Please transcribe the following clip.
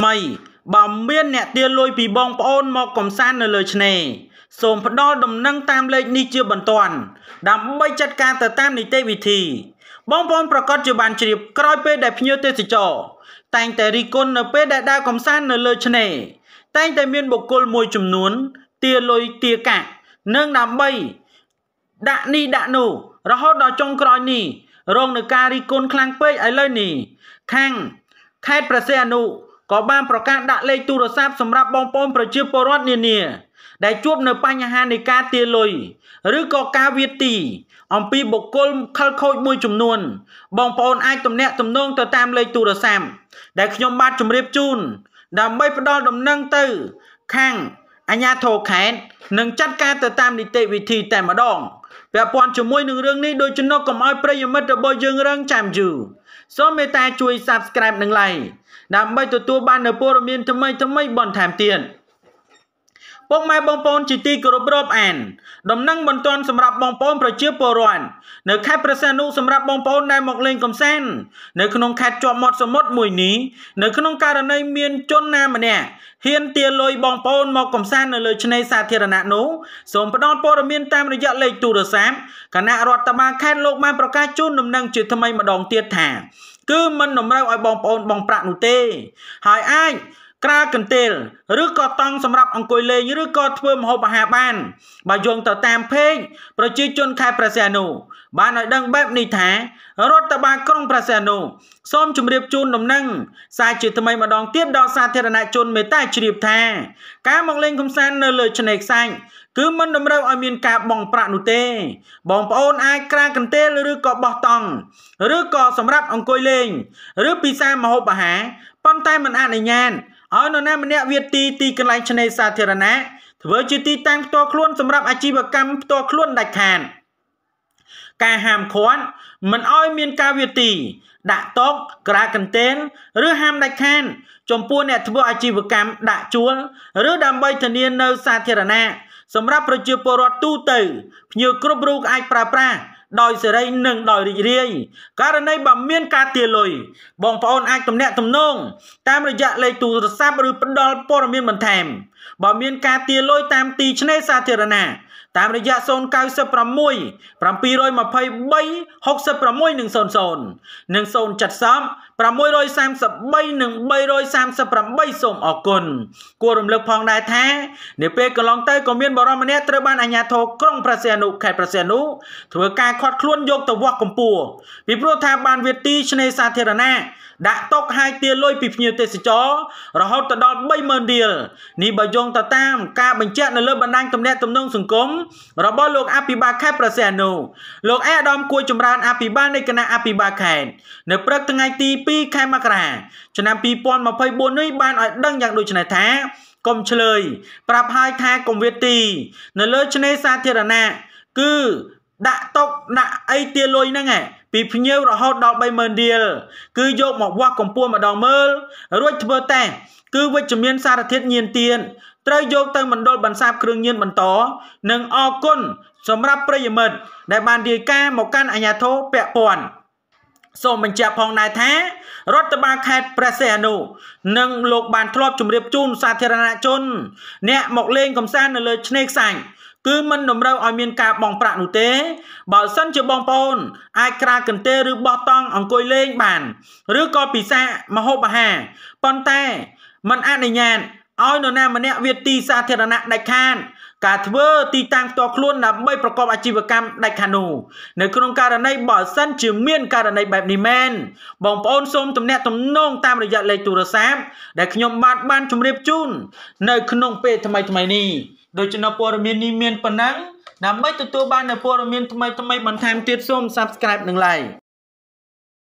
ថ្មីបើមានអ្នកទាលួយពីបងប្អូនមកកំសាន្តនៅលើឆ្នេរសូមផ្ដល់ដំណឹងតាមលេខនេះជាបន្ទាន់ដើម្បីចាត់ការទៅតាមនីតិវិធីបងប្អូនប្រកាសជាបានជ្រាបក្រោយពេលដែលភ្ញៀវទេសចរតែងតែរីគុណនៅពេលដែលដើរកំសាន្តនៅលើឆ្នេរតែងតែមានបុគ្គលមួយ ចំនួនទាលុយទាកាក់និងដើម្បីដាក់នេះដាក់នោះរហូតដល់ចុងក្រោយនេះ រងនឹងការរីគុណខ្លាំងពេកឥឡូវនេះខាងខេត្តប្រសេអនុក៏បានប្រកាសដាក់លេខទូរស័ព្ទសម្រាប់បងប្អូនប្រជាពលរដ្ឋនានា ដែលជួបនៅបញ្ហានៃការទារលុយឬក៏ការវាទី អំពីបុគ្គលខលខូចមួយចំនួនបងប្អូនអាចទំនាក់ទំនងទៅតាមលេខទូរស័ព្ទដែលខ្ញុំបាទជម្រាបជូនដើម្បីផ្ដល់ដំណឹងទៅខាងអាញាធរខេតនឹងចាត់ការទៅតាមនីតិវិធីតែម្ដងពាក់ព័ន្ធជាមួយនឹងរឿងនេះដូចជំនុកកុំឲ្យប្រិយមិត្តរបស់យើងរងចាំយូរសូមមេត្តាជួយ Subscribe និង Like ដើម្បីទទួលបាននូវព័ត៌មានថ្មីៗបន្ថែមទៀត។ពុកម៉ែបងប្អូនជាទីគោរពរាប់អានដំណឹងបន្ទាន់សម្រាប់បងប្អូនប្រជាពលរដ្ឋនៅខេត្តប្រសិទ្ធនុសម្រាប់បងប្អូនដែលមកលេងកំសាន្តនៅក្នុងខេត្តជាប់មាត់សមុទ្រមួយនេះនៅក្នុងករណីមានជនណាម្នាក់ហ៊ានទាលុយបងប្អូនមកកំសាន្តនៅលើឆ្នេរសាធារណៈនោះសូមផ្ដល់ព័ត៌មានតាមរយៈលេខទូរស័ព្ទគណៈរដ្ឋបាលខេត្តលោកបានប្រកាសជូនដំណឹងជាថ្មីម្ដងទៀតថាគឺមិនតម្រូវឲ្យបងប្អូនបងប្រាក់នោះទេហើយអាចក្រាលកន្ទេលឬក៏តង់សម្រាប់អង្គុយលេងឬក៏ធ្វើម្ហូបអាហារបានបើយោងទៅតាមเพจប្រជាជនខេត្តព្រះសីហនុបានឲ្យដឹងបែបនេះថារដ្ឋបាលក្រុងព្រះសីហនុសូមជម្រាបជូនដំណឹងសារជាថ្មីម្ដងទៀតដល់សាធារណជនមេត្តាជ្រាបថា ការមកលេងកំសាន្តនៅលើឆ្នេរខ្សាច់គឺមិនតម្រូវឲ្យមានការបង់ប្រាក់នោះទេ បងប្អូនអាចក្រាលកន្ទេលឬក៏បោះតង់ឬក៏សម្រាប់អង្គុយលេង ឬពិសាម្ហូបអាហារប៉ុន្តែមិនអនុញ្ញាតឲ្យនរណាម្នាក់វាទីទីកន្លែងឆ្នេរសាធារណៈធ្វើជាទីតាំងផ្ទាល់ខ្លួនសម្រាប់អាជីវកម្មផ្ទាល់ខ្លួនដាច់ខាតការហាមឃាត់មិនឲ្យមានការវាទីដាក់តុកក្រាកន្ទែនឬហាមដាច់ខាតចំពោះអ្នកធ្វើអាជីវកម្មដាក់ជួល ឬដើម្បីធានានៅសាធារណៈសម្រាប់ប្រជាពលរដ្ឋទូទៅភ្ញៀវគ្រប់រូបអាចប្រើប្រាស់ដោយសេរីនិងដោយរីករាយករណីបើមានការ ទាលុយបងប្អូនអាចទំនាក់ទំនងតាមរយៈលេខទូរស័ព្ទឬផ្ដល់ព័ត៌មានបន្ថែមបើមានការទាលុយតាមទីឆ្នេរសាធារណៈតាមរយៈ096 723 66និង00និង070 633និង338សូមអរគុណគួររំលឹកផងដែរថានាពេលកន្លងទៅក៏មានបរិមម្នាក់ត្រូវបានអាជ្ញាធរក្រុងប្រសិទ្ធនុខេត្តប្រសិទ្ធនុធ្វើការខត់ខ្លួនយកទៅវាស់កម្ពស់ពីព្រោះថាបានវាទីឆ្នេរសាធារណៈដាក់តុកហើយទាលុយពីភ្ញៀវទេសចររហូតទៅដល់30000រៀលនេះបើយោងទៅតាមការបញ្ជាក់នៅលើបណ្ដាញទំនាក់ទំនងសង្គមរបស់លោកអភិបាលខេត្តប្រសិទ្ធនុលោកអេដាមគួយចម្រើនអភិបាលនៃគណៈអភិបាលខេត្តនៅព្រឹកថ្ងៃទី2ខែមករាឆ្នាំ2024នេះបានឲ្យដឹងយ៉ាងដូចនេះថាកុំឆ្លើយប្រាប់ហើយថាកុំវេទី នៅលើឆ្នេរសាធារណៈគឺដាក់តុកដាក់អីទាលុយហ្នឹងឯងពីភ្ញៀវរហូតដល់30000រៀលគឺយកមកវាស់កម្ពស់ម្ដងមើល រួចធ្វើតេស្តគឺវិជ្ជមានសារធាតុញៀនទៀនត្រូវយកទៅមណ្ឌលបន្សាបគ្រឿងញៀនបន្តនិងអរគុណសម្រាប់ប្រិយមិត្តដែលបានរាយការណ៍មកកាន់អាជ្ញាធរពាក់ព័ន្ធសូមបញ្ជាក់ផងដែរថារដ្ឋបាលខេត្តព្រះសីហនុនិងលោកបានធ្លាប់ជម្រាបជូនសាធារណជន អ្នកមកលេងកំសាន្តនៅលើឆ្នេរខ្សាច់គឺมันតម្រូវឲ្យមានការបងប្រាក់នោះទេបើសិនជាបងប្អូន អាចក្រាលកន្ទេលឬបោះតង់អង្គុយលេងបាន ឬក៏ពិសាមហូបអាហារប៉ុន្តែมันអនុញ្ញាតឲ្យនរណាម្នាក់វាទីសាធារណៈដាច់ខាតការធ្វើទីតាំងផ្ទាល់ខ្លួនដើម្បីប្រកបអាជីវកម្មដាច់ខាតនោះនៅក្នុងករណីបើសិនជាមានករណីបែបនេះមែនបងប្អូនសូមទំនាក់ទំនងតាមរយៈលេខទូរស័ព្ទដែលខ្ញុំបាទបានជម្រាបជូននៅក្នុងពេលថ្មីថ្មីនេះដូចជានៅព័ត៌មាននេះមានប៉ុណ្ណឹងដើម្បីទទួលបាននូវព័ត៌មានថ្មីថ្មីបន្ថែមទៀតសូម Subscribe និង Like